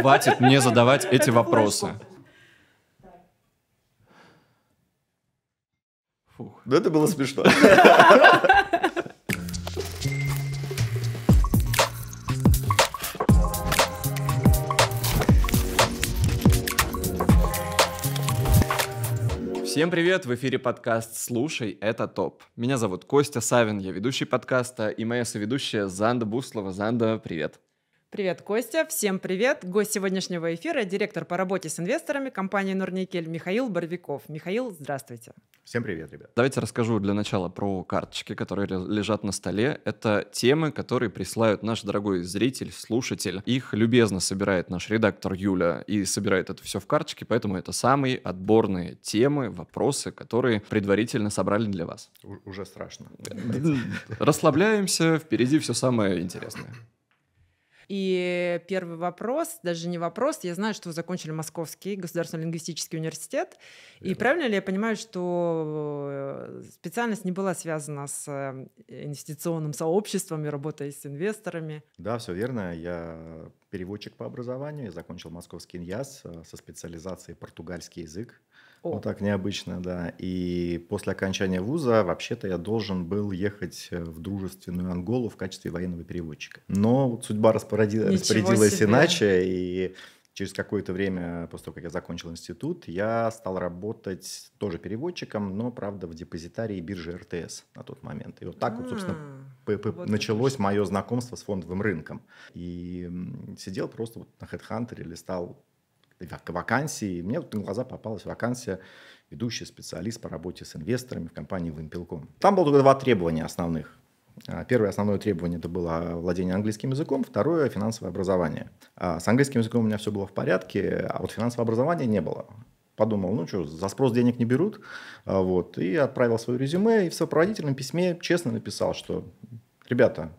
Хватит мне задавать эти вопросы. Фух. Ну, это было смешно. Всем привет! В эфире подкаст «Слушай, это топ». Меня зовут Костя Савин, я ведущий подкаста, и моя соведущая Занда Буслова. Занда, привет! Привет, Костя. Всем привет. Гость сегодняшнего эфира – директор по работе с инвесторами компании «Норникель» Михаил Боровиков. Михаил, здравствуйте. Всем привет, ребят. Давайте расскажу для начала про карточки, которые лежат на столе. Это темы, которые присылают наш дорогой зритель, слушатель. Их любезно собирает наш редактор Юля и собирает это все в карточки, поэтому это самые отборные темы, вопросы, которые предварительно собрали для вас. У- уже страшно. Расслабляемся, впереди все самое интересное. И первый вопрос, даже не вопрос, я знаю, что вы закончили Московский государственный лингвистический университет. Верно. И правильно ли я понимаю, что э, специальность не была связана с э, инвестиционным сообществом и работой с инвесторами? Да, все верно. Я переводчик по образованию, я закончил Московский ИНЯС э, со специализацией португальский язык. О. Вот так необычно, да. И после окончания вуза, вообще-то, я должен был ехать э, в дружественную Анголу в качестве военного переводчика. Но вот судьба распорядилась себе. иначе, и через какое-то время, после того, как я закончил институт, я стал работать тоже переводчиком, но, правда, в депозитарии биржи РТС на тот момент. И вот так А-а-а. вот, собственно, а, вот началось мое знакомство с фондовым рынком. И сидел просто вот на HeadHunter, стал вакансии. И мне вот на глаза попалась вакансия ведущий специалист по работе с инвесторами в компании «Вымпелком». Там было только два требования основных. А, первое основное требование это было владение английским языком, второе – финансовое образование. А, с английским языком у меня все было в порядке, а вот финансового образования не было. Подумал, ну что, за спрос денег не берут, а, вот, и отправил свое резюме, и в сопроводительном письме честно написал, что, ребята,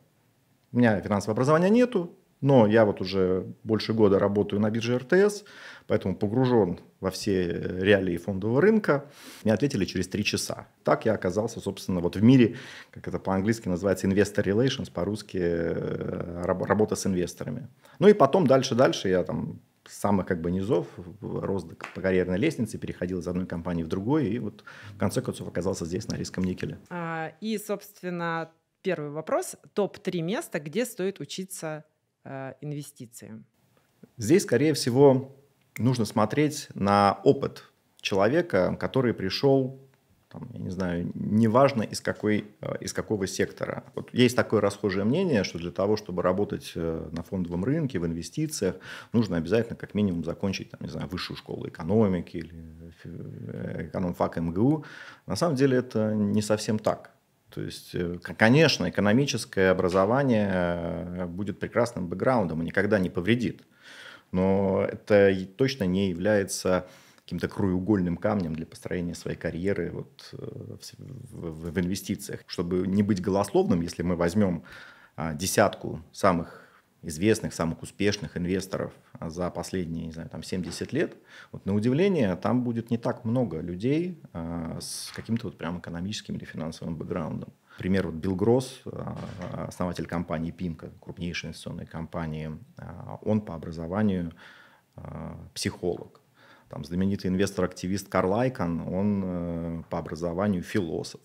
у меня финансового образования нету, но я вот уже больше года работаю на бирже РТС, поэтому погружен во все э, реалии фондового рынка. Мне ответили через три часа. Так я оказался, собственно, вот в мире, как это по-английски называется, investor relations, по-русски э, работа с инвесторами. Ну и потом дальше-дальше я там с самых как бы низов, рос по карьерной лестнице, переходил из одной компании в другую, и вот в конце концов оказался здесь, на риском никеле. А, и, собственно, первый вопрос. Топ-3 места, где стоит учиться Э, инвестициям? Здесь, скорее всего, нужно смотреть на опыт человека, который пришел, там, я не знаю, неважно из, какой, э, из какого сектора. Вот есть такое расхожее мнение, что для того, чтобы работать э, на фондовом рынке, в инвестициях, нужно обязательно как минимум закончить, там, не знаю, высшую школу экономики или экономфак МГУ. На самом деле это не совсем так. То есть, э, конечно, экономическое образование э, будет прекрасным бэкграундом и никогда не повредит. Но это точно не является каким-то краеугольным камнем для построения своей карьеры вот, э, в, в, в инвестициях. Чтобы не быть голословным, если мы возьмем а, десятку самых известных, самых успешных инвесторов за последние, не знаю, там 70 лет, вот на удивление, там будет не так много людей а, с каким-то вот прям экономическим или финансовым бэкграундом. Пример вот Билл Гросс, а, основатель компании Пимка, крупнейшей инвестиционной компании, а, он по образованию а, психолог. Там знаменитый инвестор-активист Карл Айкон, он э, по образованию философ.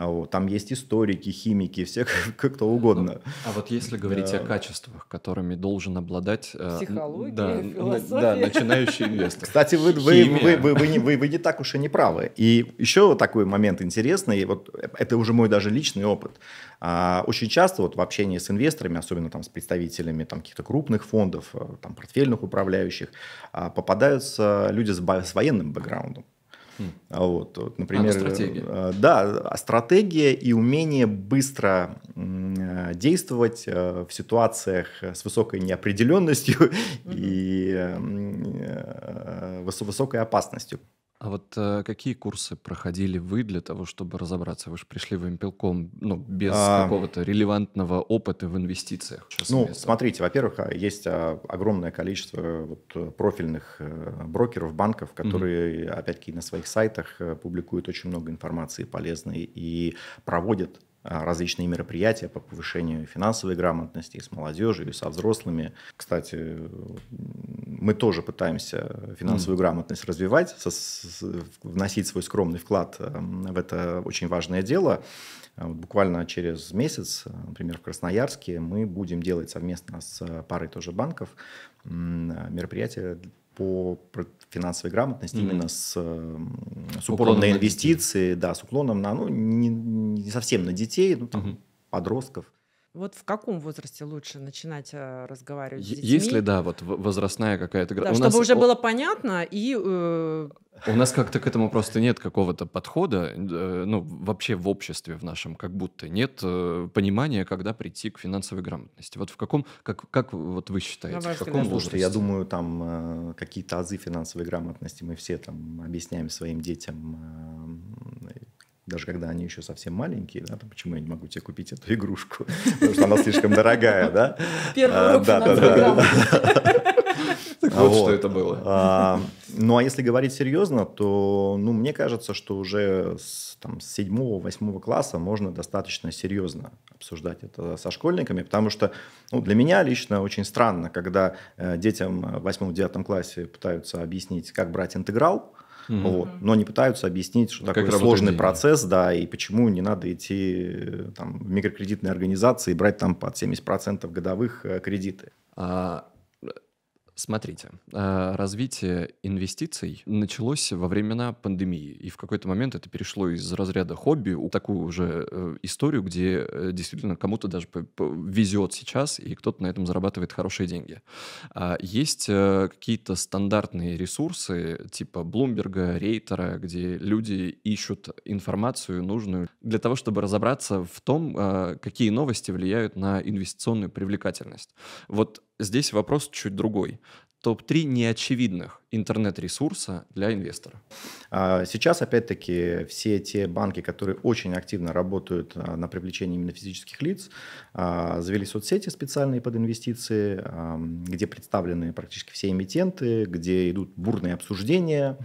А там есть историки, химики, все как, то кто угодно. А вот если говорить да. о качествах, которыми должен обладать... Э, Психология, да, философия. Да, начинающий инвестор. Кстати, вы, вы, вы, вы, вы, не, вы, вы не так уж и не правы. И еще такой момент интересный, вот это уже мой даже личный опыт. А, очень часто вот в общении с инвесторами, особенно там с представителями там, каких-то крупных фондов, э, там, портфельных управляющих, а, попадаются люди с военным бэкграундом. А вот, вот, например, а, стратегия. Э, да, а стратегия и умение быстро э, действовать э, в ситуациях с высокой неопределенностью mm-hmm. и высокой опасностью. А вот э, какие курсы проходили вы для того, чтобы разобраться? Вы же пришли в импелком ну, без а... какого-то релевантного опыта в инвестициях. ну, вместо... смотрите, во-первых, а, есть а, огромное количество э, вот э, профильных э, брокеров, банков, которые, mm опять-таки, на своих сайтах публикуют очень много информации полезной и проводят а, различные мероприятия по повышению финансовой грамотности и с молодежью, и со взрослыми. Кстати, мы тоже пытаемся финансовую грамотность развивать, со, с, вносить свой скромный вклад э, в это очень важное дело. А буквально через месяц, э, например, в Красноярске, мы будем делать совместно с парой тоже банков мероприятие по финансовой грамотности mm-hmm. именно с, э, с уклоном на инвестиции, на да, с уклоном на, ну, не, не совсем на детей, ну, там, mm-hmm. подростков. Вот в каком возрасте лучше начинать э, разговаривать с детьми? Если да, вот возрастная какая-то Да, чтобы нас... уже было понятно и. Э, у нас как-то к этому просто нет какого-то подхода, э, ну вообще в обществе в нашем как будто нет понимания, когда прийти к финансовой грамотности. Вот в каком, как как вот вы считаете, в каком возрасте? я думаю, там какие-то азы финансовой грамотности мы все там объясняем своим детям даже когда они еще совсем маленькие, да, то почему я не могу тебе купить эту игрушку, потому что она слишком дорогая, да? Первый а, урок так вот, вот что это было. А, ну, а если говорить серьезно, то, ну, мне кажется, что уже с, там, с 7-8 класса можно достаточно серьезно обсуждать это со школьниками, потому что, ну, для меня лично очень странно, когда э, детям в 8-9 классе пытаются объяснить, как брать интеграл, Угу. Вот. Но они пытаются объяснить, что а такой сложный деньги. процесс, да, и почему не надо идти э, там, в микрокредитные организации и брать там под 70% годовых э, кредиты. А Смотрите, э, развитие инвестиций началось во времена пандемии, и в какой-то момент это перешло из разряда хобби в такую уже э, историю, где э, действительно кому-то даже везет сейчас, и кто-то на этом зарабатывает хорошие деньги. А есть какие-то стандартные ресурсы типа Блумберга, Рейтера, где люди ищут информацию нужную для того, чтобы разобраться в том, какие новости влияют на инвестиционную привлекательность. Вот здесь вопрос чуть другой топ-3 неочевидных интернет-ресурса для инвестора? А, сейчас, опять-таки, все те банки, которые очень активно работают а, на привлечении именно физических лиц, а, завели соцсети специальные под инвестиции, где представлены практически все эмитенты, где идут бурные обсуждения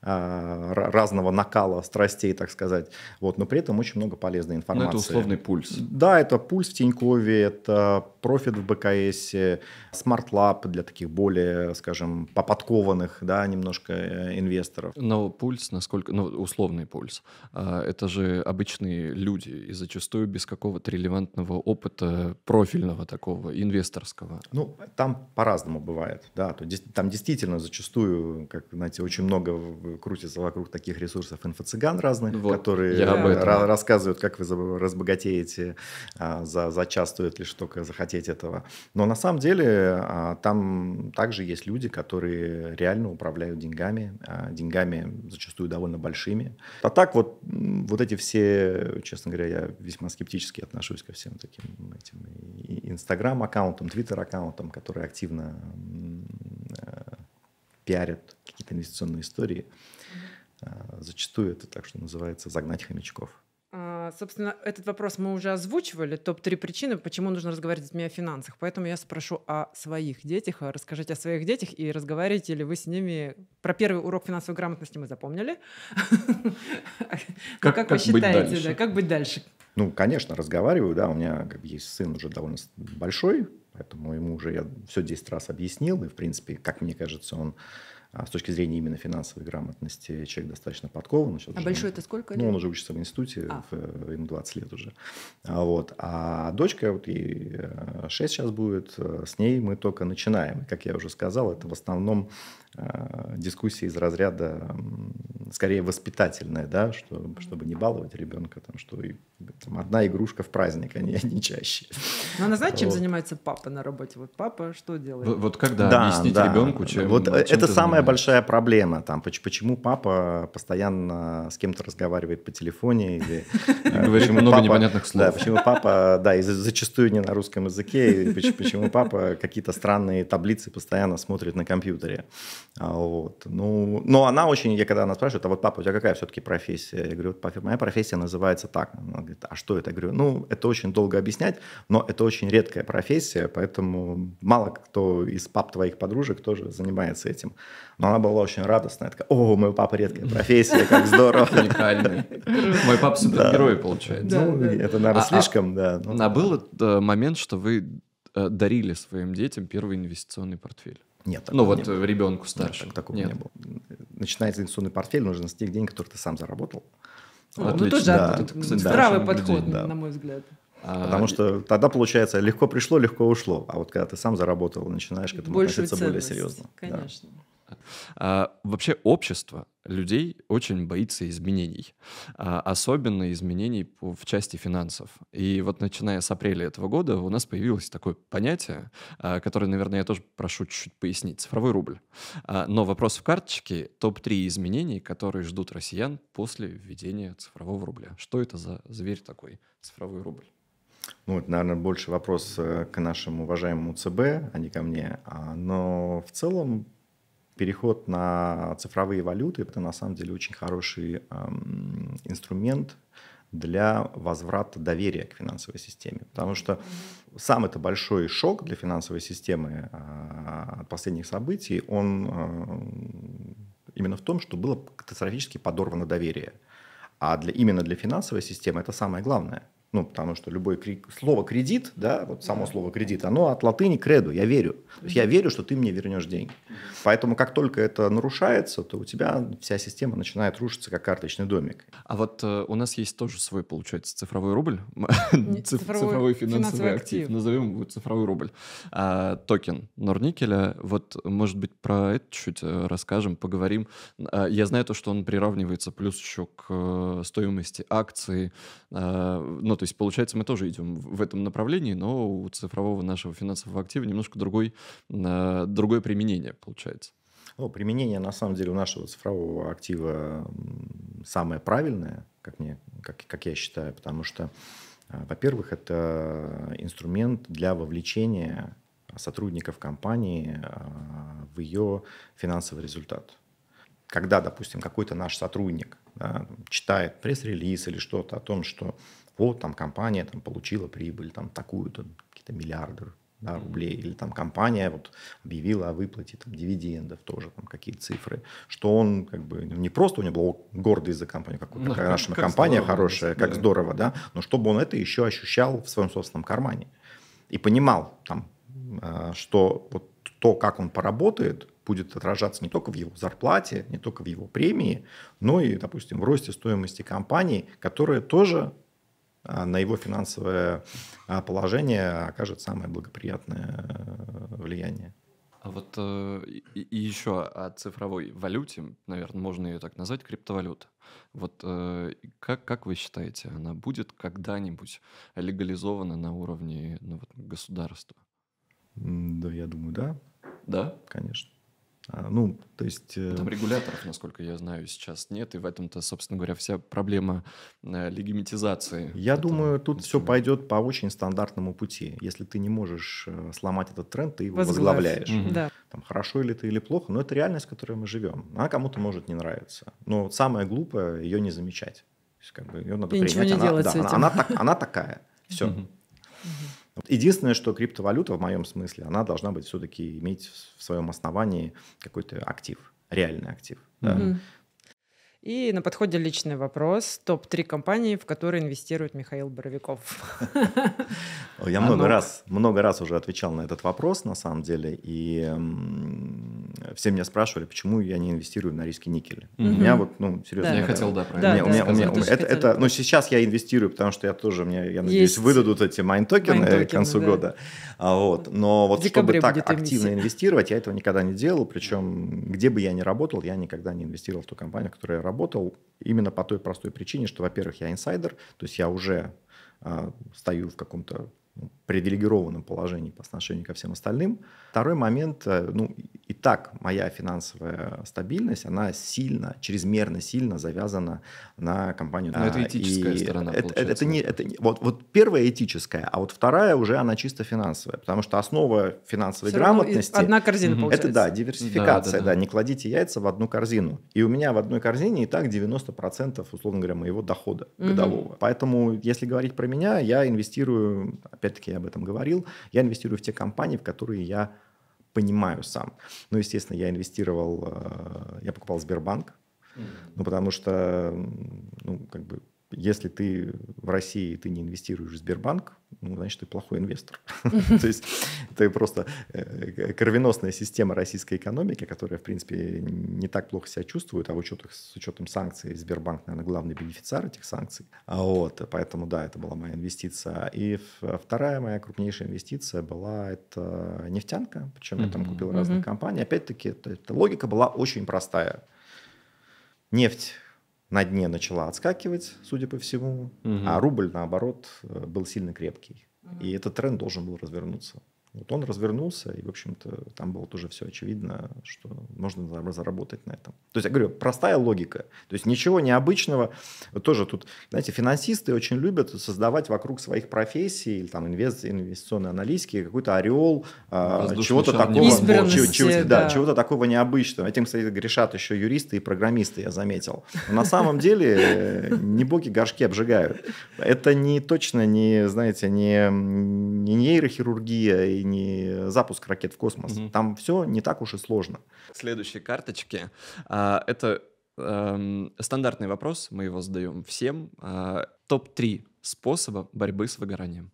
разного накала страстей, так сказать. Вот, но при этом очень много полезной ну, информации. Но это условный пульс. Да, это пульс в Тинькове, это профит в БКС, смарт-лаб для таких более Э, скажем, поподкованных, да, немножко э, инвесторов. Но пульс, насколько, ну, условный пульс, а, это же обычные люди и зачастую без какого-то релевантного опыта профильного такого, инвесторского. Ну, там по-разному бывает, да, то, там действительно зачастую, как, знаете, очень много крутится вокруг таких ресурсов инфо-цыган разных, вот, которые рассказывают, как вы разбогатеете а, за, за час, стоит лишь только захотеть этого. Но на самом деле а, там также есть люди, которые реально управляют деньгами, а деньгами зачастую довольно большими. А так вот, вот эти все, честно говоря, я весьма скептически отношусь ко всем таким этим Инстаграм-аккаунтам, Твиттер-аккаунтам, которые активно э, пиарят какие-то инвестиционные истории. А, зачастую это так, что называется загнать хомячков. А, собственно, этот вопрос мы уже озвучивали. Топ-3 причины, почему нужно разговаривать с детьми о финансах. Поэтому я спрошу о своих детях. Расскажите о своих детях и разговариваете ли вы с ними. Про первый урок финансовой грамотности мы запомнили. Как, как вы считаете, да, как быть дальше? Ну, конечно, разговариваю, да, у меня как бы, есть сын уже довольно большой, поэтому ему уже я все 10 раз объяснил, и, в принципе, как мне кажется, он а с точки зрения именно финансовой грамотности человек достаточно подкован. а большой это сколько лет? Ну, он уже учится в институте, а. в, э, ему 20 лет уже. А, вот. а дочка, вот ей 6 э, сейчас будет, э, с ней мы только начинаем. как я уже сказал, это в основном дискуссии из разряда скорее воспитательное, да, что, чтобы не баловать ребенка, там, что и, там, одна игрушка в праздник, а не, не чаще. Но она знает, вот. чем занимается папа на работе? Вот папа что делает? Вот, вот когда да, объяснить да, ребенку, чем Вот чем это самая большая проблема, там, почему папа постоянно с кем-то разговаривает по телефоне или... Э, почему много непонятных слов. Да, почему папа, да, и зачастую не на русском языке, почему папа какие-то странные таблицы постоянно смотрит на компьютере. А, вот. Ну, но она очень, я когда она спрашивает, спрашивают, а вот папа, у тебя какая все-таки профессия? Я говорю, вот моя профессия называется так. Он говорит, а что это? Я говорю, ну, это очень долго объяснять, но это очень редкая профессия, поэтому мало кто из пап твоих подружек тоже занимается этим. Но она была очень радостная, такая, о, мой папа редкая профессия, как здорово. Уникальный. Мой папа супергерой, получается. Ну, это, наверное, а, а слишком, да. Ну. А был э, момент, что вы э, дарили своим детям первый инвестиционный портфель? Нет. Ну вот не ребенку старше Нет, такого Нет. не было. Начинается инвестиционный портфель, нужно с тех денег, которые ты сам заработал. Ну, ну Отлично. Ну, тоже да. кстати, да. здравый подход, да. на мой взгляд. А, Потому а, что тогда получается легко пришло, легко ушло. А вот когда ты сам заработал, начинаешь к этому относиться ценность, более серьезно. Конечно. Да. А, вообще общество людей очень боится изменений, а, особенно изменений в части финансов. И вот начиная с апреля этого года у нас появилось такое понятие, а, которое, наверное, я тоже прошу чуть-чуть пояснить, цифровой рубль. А, но вопрос в карточке — топ-3 изменений, которые ждут россиян после введения цифрового рубля. Что это за зверь такой, цифровой рубль? Ну, это, наверное, больше вопрос э, к нашему уважаемому ЦБ, а не ко мне. А, но в целом переход на цифровые валюты – это на самом деле очень хороший эм, инструмент для возврата доверия к финансовой системе. Потому что сам это большой шок для финансовой системы э, от последних событий, он э, именно в том, что было катастрофически подорвано доверие. А для, именно для финансовой системы это самое главное – ну, потому что любое кри... слово кредит, да, вот само да. слово кредит, оно от латыни кредо. я верю. То есть я верю, что ты мне вернешь деньги. Поэтому как только это нарушается, то у тебя вся система начинает рушиться, как карточный домик. А вот э, у нас есть тоже свой, получается, цифровой рубль, цифровой, финансовый, актив. назовем его цифровой рубль, а, токен Норникеля. Вот, может быть, про это чуть э, расскажем, поговорим. А, я знаю то, что он приравнивается плюс еще к э, стоимости акции, а, ну, то есть, получается, мы тоже идем в этом направлении, но у цифрового нашего финансового актива немножко другой, э, другое применение получается. Ну, применение, на самом деле, у нашего цифрового актива самое правильное, как, мне, как, как я считаю, потому что, э, во-первых, это инструмент для вовлечения сотрудников компании э, в ее финансовый результат. Когда, допустим, какой-то наш сотрудник да, читает пресс-релиз или что-то о том, что вот там компания там, получила прибыль там такую-то, какие-то миллиарды да, рублей, или там компания вот объявила о выплате там, дивидендов тоже, там какие цифры, что он как бы ну, не просто у него был гордый за компанию, как, ну, наша как компания здорово, хорошая, как да. здорово, да, но чтобы он это еще ощущал в своем собственном кармане и понимал там, а, что вот то, как он поработает, будет отражаться не только в его зарплате, не только в его премии, но и, допустим, в росте стоимости компании, которая тоже а, на его финансовое а, положение окажет самое благоприятное э, влияние. А вот э, и, еще о цифровой валюте, наверное, можно ее так назвать, криптовалюта. Вот э, как, как вы считаете, она будет когда-нибудь легализована на уровне ну, вот, государства? Да, я думаю, да. Да? Конечно. А, ну, то есть... Э, Там регуляторов, насколько я знаю, сейчас нет, и в этом-то, собственно говоря, вся проблема э, легимитизации. Я думаю, тут все пойдет по очень стандартному пути. Если ты не можешь э, сломать этот тренд, ты его возглавляешь. Угу. Да. Там, хорошо или ты, или плохо, но это реальность, в которой мы живем. Она кому-то может не нравиться, но самое глупое ее не замечать. То есть, как бы, ее надо и принять. Ничего не она, делать да, с этим. Она, она, она такая. Все. Угу. Единственное, что криптовалюта в моем смысле, она должна быть все-таки иметь в своем основании какой-то актив, реальный актив. Да? И на подходе личный вопрос. Топ-3 компании, в которые инвестирует Михаил Боровиков. Я много раз, много раз уже отвечал на этот вопрос, на самом деле. И Э, все меня спрашивали, почему я не инвестирую на риски никеля. Mm-hmm. У меня вот, ну, серьезно. Да, я хотел, да, про. Да, это. да, у меня, у меня, это, хотел... это, ну, сейчас я инвестирую, потому что я тоже, мне, я надеюсь, Есть. выдадут эти майн-токены, майн к концу да. года. А, вот. Но вот чтобы так активно инвестировать, я этого никогда не делал. Причем, где бы я ни работал, я никогда не инвестировал в ту компанию, в которой я работал. Именно по той простой причине, что, во-первых, я инсайдер, то есть я уже а, стою в каком-то привилегированном положении по отношению ко всем остальным. Второй момент, э, ну и так моя финансовая стабильность, она сильно, чрезмерно сильно завязана на компанию. Но это а, этическая и сторона, это, получается. это не, это не, вот, вот первая этическая, а вот вторая уже она чисто финансовая, потому что основа финансовой Все грамотности... Одна корзина угу. получается. Это да, диверсификация, да, да, да. да, не кладите яйца в одну корзину. И у меня в одной корзине и так 90% условно говоря моего дохода угу. годового. Поэтому если говорить про меня, я инвестирую, опять опять-таки я об этом говорил, я инвестирую в те компании, в которые я понимаю сам. Ну, естественно, я инвестировал, э, я покупал Сбербанк, ну, потому что, ну, как бы, если ты в России ты не инвестируешь в Сбербанк, ну, значит, ты плохой инвестор. То есть это просто э, кровеносная система российской экономики, которая, в принципе, не так плохо себя чувствует, а учетах, с учетом санкций Сбербанк, наверное, главный бенефициар этих санкций. А вот, поэтому, да, это была моя инвестиция. И вторая моя крупнейшая инвестиция была это нефтянка, причем я там купил разные компании. Опять-таки, эта логика была очень простая. Нефть на дне начала отскакивать, судя по всему, угу. а рубль, наоборот, э, был сильно крепкий. Угу. И этот тренд должен был развернуться. Вот он развернулся, и, в общем-то, там было тоже все очевидно, что можно заработать на этом. То есть, я говорю, простая логика. То есть, ничего необычного. Тоже тут, знаете, финансисты очень любят создавать вокруг своих профессий, или там инвест, инвестиционной аналитики, какой-то орел, а, чего-то такого, чего, чего, да, да. чего-то такого необычного. Этим, кстати, грешат еще юристы и программисты, я заметил. Но на самом деле, э, не боги горшки обжигают. Это не точно, не, знаете, не, не нейрохирургия и не запуск ракет в космос. Угу. Там все не так уж и сложно. Следующие карточки. А, это э, стандартный вопрос, мы его задаем всем. А, топ-3 способа борьбы с выгоранием.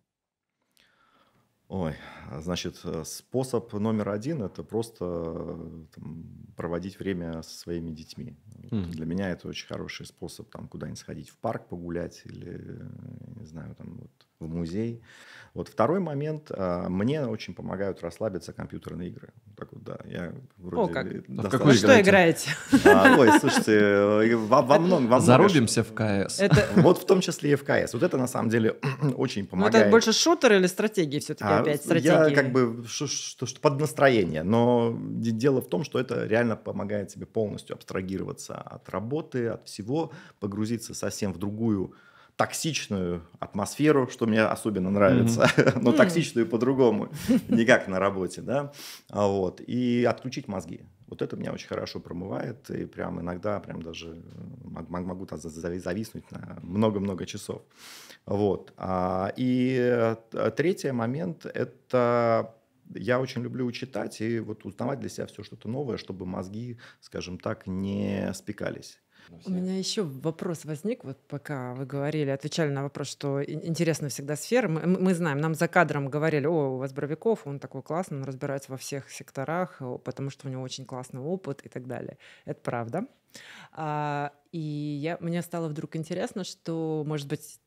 Ой, а значит, э, способ номер один это просто э, там, проводить время со своими детьми. Mm-hmm. Для меня это очень хороший способ там куда-нибудь сходить в парк погулять или э, не знаю там вот в музей. Вот второй момент. А, мне очень помогают расслабиться компьютерные игры. Так вот, да, я вроде О, как. Достаточно... А Какую что играете? А, ой, слушайте, э, во, во многом... Во Зарубимся в КС. Это... Вот в том числе и в КС. Вот это на самом деле очень ну, помогает. Но это больше шутер или стратегии все-таки а, опять? Стратегии? Я как бы что, что, что под настроение. Но дело в том, что это реально помогает тебе полностью абстрагироваться от работы, от всего, погрузиться совсем в другую токсичную атмосферу, что мне особенно нравится, mm-hmm. но mm-hmm. токсичную по-другому, не как на работе, да, а вот, и отключить мозги. Вот это меня очень хорошо промывает, и прям иногда прям даже могу зависнуть на много-много часов. Вот. А, и э, третий момент – это я очень люблю читать и вот узнавать для себя все что-то новое, чтобы мозги, скажем так, не спекались. У меня еще вопрос возник, вот пока вы говорили, отвечали на вопрос, что интересна всегда сфера. Мы, мы знаем, нам за кадром говорили, о, у вас Боровиков, он такой классный, он разбирается во всех секторах, потому что у него очень классный опыт и так далее. Это правда. А, и я, мне стало вдруг интересно, что, может быть,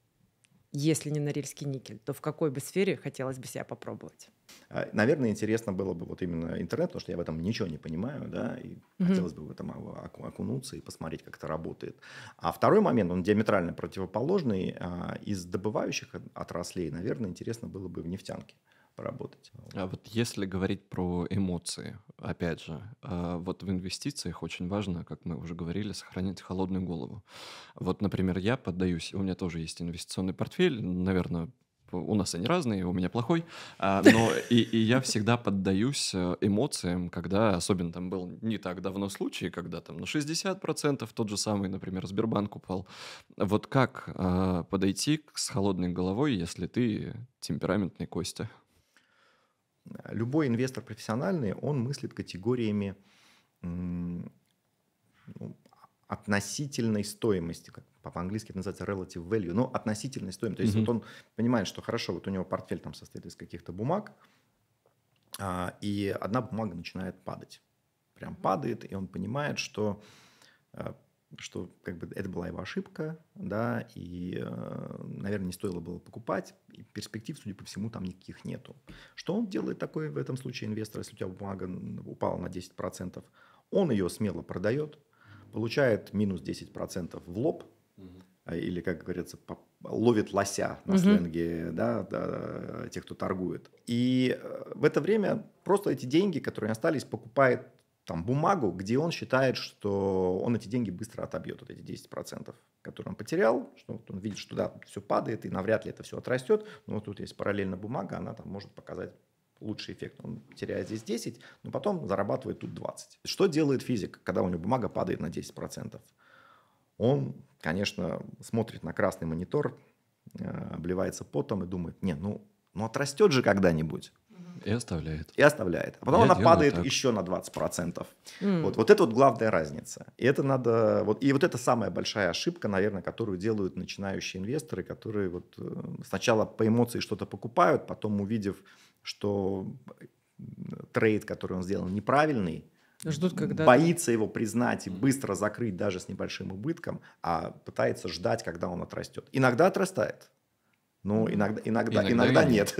если не норильский никель, то в какой бы сфере хотелось бы себя попробовать? А, наверное, интересно было бы вот именно интернет, потому что я в этом ничего не понимаю, да, и mm-hmm. хотелось бы в этом окунуться и посмотреть, как это работает. А второй момент, он диаметрально противоположный, а, из добывающих отраслей, наверное, интересно было бы в нефтянке. mm поработать. А вот если говорить про эмоции, опять же, а, вот в инвестициях очень важно, как мы уже говорили, сохранять холодную голову. Вот, например, я поддаюсь, у меня тоже есть инвестиционный портфель, наверное, у нас они разные, у меня плохой, а, но и, и я всегда поддаюсь э, эмоциям, когда, особенно там был не так давно случай, когда там на 60% тот же самый, например, Сбербанк упал. Вот как а, подойти с холодной головой, если ты темпераментный Костя? любой инвестор профессиональный, он мыслит категориями ну, относительной стоимости, как по-английски это называется relative value, но относительной стоимости. То есть mm вот он понимает, что хорошо, вот у него портфель там состоит из каких-то бумаг, а, и одна бумага начинает падать. Прям падает, и он понимает, что э, что как бы это была его ошибка, да, и, э, наверное, не стоило было покупать, и перспектив, судя по всему, там никаких нету. Что он делает такой в этом случае инвестор, если у тебя бумага упала на 10%? Он ее смело продает, получает минус 10% в лоб, э, или, как говорится, ловит лося на угу. сленге, да, да, э, тех, кто торгует. И в это время просто эти деньги, которые остались, покупает там, бумагу, где он считает, что он эти деньги быстро отобьет, вот эти 10%, которые он потерял, что вот он видит, что да, все падает, и навряд ли это все отрастет, но вот тут есть параллельно бумага, она там может показать лучший эффект. Он теряет здесь 10, но потом зарабатывает тут 20. Что делает физик, когда у него бумага падает на 10%? Он, конечно, смотрит на красный монитор, э, обливается потом и думает, не, ну, ну отрастет же когда-нибудь. И оставляет. И оставляет. А потом Я она падает так. еще на 20%. Mm. Вот, вот это вот главная разница. И это надо... Вот, и вот это самая большая ошибка, наверное, которую делают начинающие инвесторы, которые вот э, сначала по эмоции что-то покупают, потом увидев, что трейд, который он сделал, неправильный, Ждут, когда... Боится его признать и быстро закрыть даже с небольшим убытком, а пытается ждать, когда он отрастет. Иногда отрастает. Ну, иногда, иногда, иногда, иногда нет.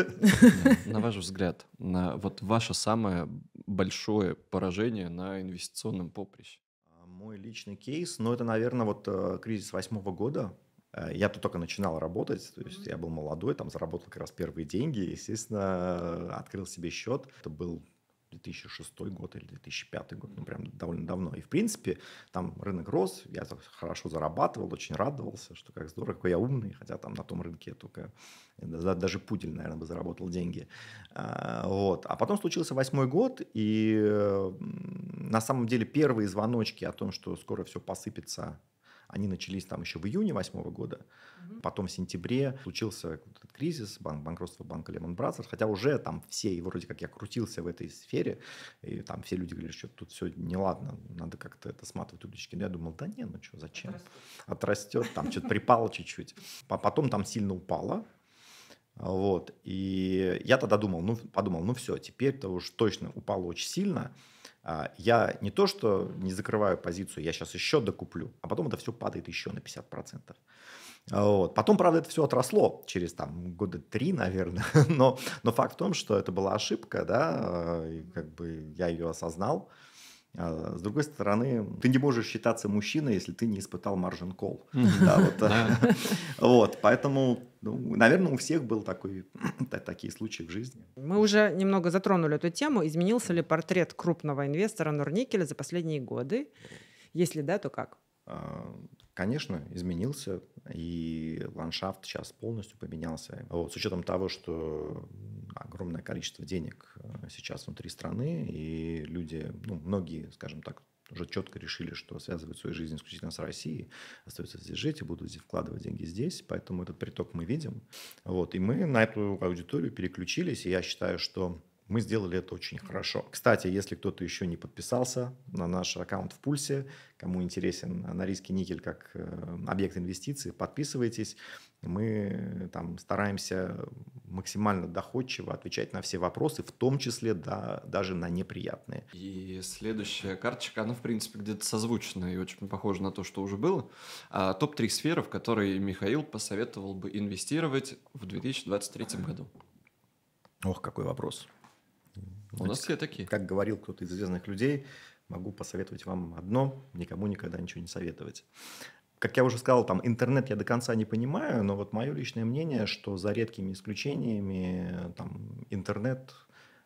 На ваш взгляд, на вот ваше самое большое поражение на инвестиционном поприще? А, мой личный кейс, ну, это, наверное, вот э, кризис восьмого года. Э, я тут только начинал работать, то есть я был молодой, там заработал как раз первые деньги, естественно, открыл себе счет. Это был 2006 год или 2005 год, ну прям довольно давно. И в принципе там рынок рос, я хорошо зарабатывал, очень радовался, что как здорово, какой я умный, хотя там на том рынке только э, даже Путин, наверное, бы заработал деньги. А, вот. А потом случился восьмой год, и э, на самом деле первые звоночки о том, что скоро все посыпется они начались там еще в июне восьмого года, угу. потом в сентябре случился этот кризис, банк, банкротство банка Lehman Brothers, хотя уже там все, и вроде как я крутился в этой сфере, и там все люди говорили, что тут все неладно, надо как-то это сматывать удочки. Но я думал, да не, ну что, зачем? Отрастет, Отрастет там что-то припало чуть-чуть. А потом там сильно упало, вот. И я тогда думал, ну, подумал, ну все, теперь-то уж точно упало очень сильно. А, я не то, что не закрываю позицию, я сейчас еще докуплю, а потом это все падает еще на 50%. А, вот. Потом, правда, это все отросло через там, года три, наверное. Но, но факт в том, что это была ошибка, да, а, и, как бы я ее осознал. А, с другой стороны, ты не можешь считаться мужчиной, если ты не испытал маржин кол. Вот, поэтому, ну, наверное, у всех был такой такие случаи в жизни. Мы уже немного затронули эту тему. Изменился ли портрет крупного инвестора Норникеля за последние годы? Если да, то как? А, конечно, изменился, и ландшафт сейчас полностью поменялся. Вот, с учетом того, что количество денег э, сейчас внутри страны, и люди, ну, многие, скажем так, уже четко решили, что связывают свою жизнь исключительно с Россией, остаются здесь жить и будут здесь вкладывать деньги здесь, поэтому этот приток мы видим. Вот, и мы на эту аудиторию переключились, и я считаю, что мы сделали это очень хорошо. Кстати, если кто-то еще не подписался на наш аккаунт в Пульсе, кому интересен норильский никель как э, объект инвестиций, подписывайтесь. Мы э, там стараемся максимально доходчиво отвечать на все вопросы, в том числе да, даже на неприятные. И следующая карточка, она в принципе где-то созвучна и очень похожа на то, что уже было. А, топ-3 сферы, в которые Михаил посоветовал бы инвестировать в 2023 году. Ох, какой вопрос. У нас все такие. Как говорил кто-то из известных людей, могу посоветовать вам одно, никому никогда ничего не советовать. Как я уже сказал, там интернет я до конца не понимаю, но вот мое личное мнение, что за редкими исключениями там, интернет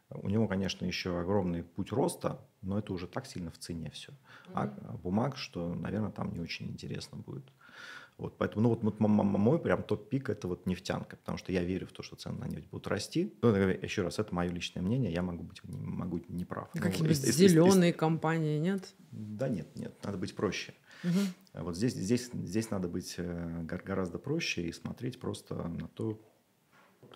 у него, конечно, еще огромный путь роста, но это уже так сильно в цене все. Mm-hmm. А бумаг, что, наверное, там не очень интересно будет. Вот, поэтому, ну вот, вот мой прям топ-пик – это вот нефтянка, потому что я верю в то, что цены на нефть будут расти. Ну, еще раз, это мое личное мнение, я могу быть, могу быть неправ. Ну, Какие-нибудь зеленые из, из, компании, нет? Да нет, нет, надо быть проще. Угу. Вот здесь, здесь, здесь надо быть э, гораздо проще и смотреть просто на то,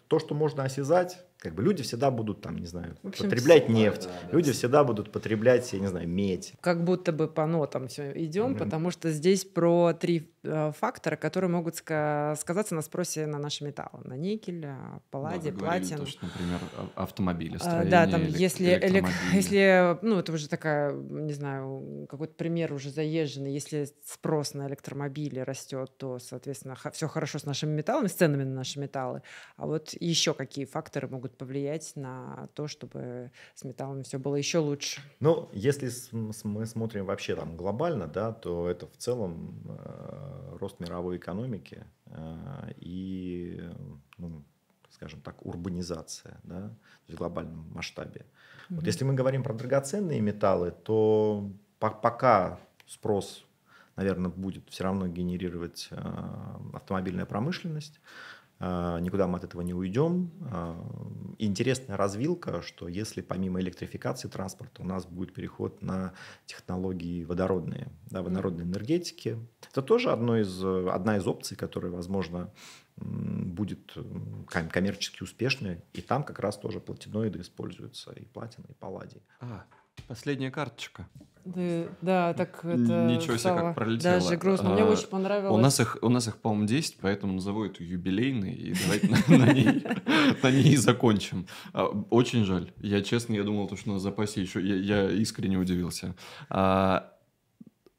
то, что можно осязать, как бы люди всегда будут там, не знаю, общем, потреблять всего, нефть, да, да, люди да. всегда будут потреблять, я не знаю, медь. Как будто бы по нотам все идем, mm-hmm. потому что здесь про три э, фактора, которые могут ска- сказаться на спросе на наши металлы, на никель, э, палладий, да, платин. То, что, например, а, автомобили, а, строение, а, Да, там, элек- если, элек- если, ну, это уже такая, не знаю, какой-то пример уже заезженный, если спрос на электромобили растет, то, соответственно, х- все хорошо с нашими металлами, с ценами на наши металлы. А вот еще какие факторы могут могут повлиять на то, чтобы с металлами все было еще лучше. Ну, если мы смотрим вообще там глобально, да, то это в целом э, рост мировой экономики э, и, ну, скажем так, урбанизация да, в глобальном масштабе. Mm-hmm. Вот если мы говорим про драгоценные металлы, то по- пока спрос наверное, будет все равно генерировать э, автомобильная промышленность. А, никуда мы от этого не уйдем. А, интересная развилка, что если помимо электрификации транспорта у нас будет переход на технологии водородные, да, водородной энергетики, это тоже одно из, одна из опций, которая, возможно, будет коммерчески успешной. И там как раз тоже платиноиды используются, и платина, и палладий. А, Последняя карточка. Да, да, так это... Ничего себе, как пролетело. Даже грустно. Мне а, очень понравилось. У нас их, у нас их по-моему, 10, поэтому назову эту юбилейной, и давайте на ней на ней закончим. А, очень жаль. Я честно, я думал, что на запасе еще... Я искренне удивился. А,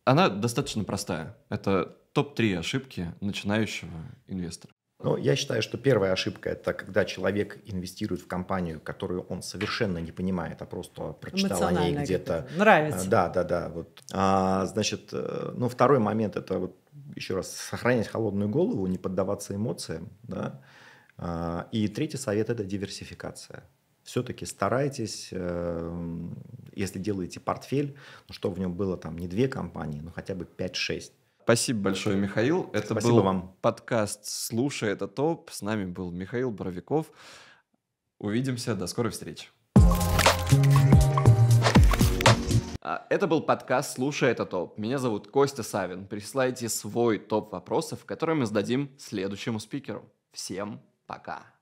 она достаточно простая. Это топ-3 ошибки начинающего инвестора. Ну, я считаю, что первая ошибка – это когда человек инвестирует в компанию, которую он совершенно не понимает, а просто прочитал о ней где-то. Нравится. А, да, да, да. Вот. А, значит, э, ну, второй момент – это вот еще раз сохранять холодную голову, не поддаваться эмоциям. Да? А, и третий совет – это диверсификация. Все-таки старайтесь, э, если делаете портфель, ну, чтобы в нем было там не две компании, но хотя бы 5-6. Спасибо большое, Михаил. Это Спасибо был вам. подкаст «Слушай, это топ». С нами был Михаил Боровиков. Увидимся. До скорой встречи. А, это был подкаст «Слушай, это топ». Меня зовут Костя Савин. Присылайте свой топ вопросов, которые мы зададим следующему спикеру. Всем пока.